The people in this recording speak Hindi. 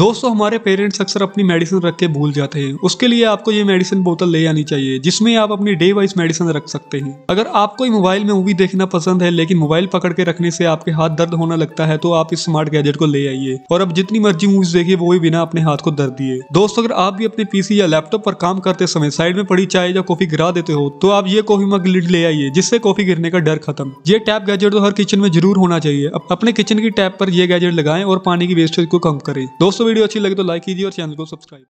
दोस्तों हमारे पेरेंट्स अक्सर अपनी मेडिसिन रख के भूल जाते हैं उसके लिए आपको ये मेडिसिन बोतल ले आनी चाहिए जिसमें आप अपनी डे वाइज मेडिसिन रख सकते हैं अगर आपको मोबाइल में मूवी देखना पसंद है लेकिन मोबाइल पकड़ के रखने से आपके हाथ दर्द होना लगता है तो आप इस स्मार्ट गैजेट को ले आइए और अब जितनी मर्जी मूवीज देखिए वो भी बिना अपने हाथ को दर्द दिए दोस्तों अगर आप भी अपने पीसी या लैपटॉप पर काम करते समय साइड में पड़ी चाय या कॉफी गिरा देते हो तो आप ये कॉफी मग लिड ले आइए जिससे कॉफी गिरने का डर खत्म ये टैप गैजेट तो हर किचन में जरूर होना चाहिए अपने किचन की टैप पर यह गैजेट लगाए और पानी की वेस्टेज को कम करें दोस्तों दोस्तों वीडियो अच्छी लगी तो लाइक कीजिए और चैनल को सब्सक्राइब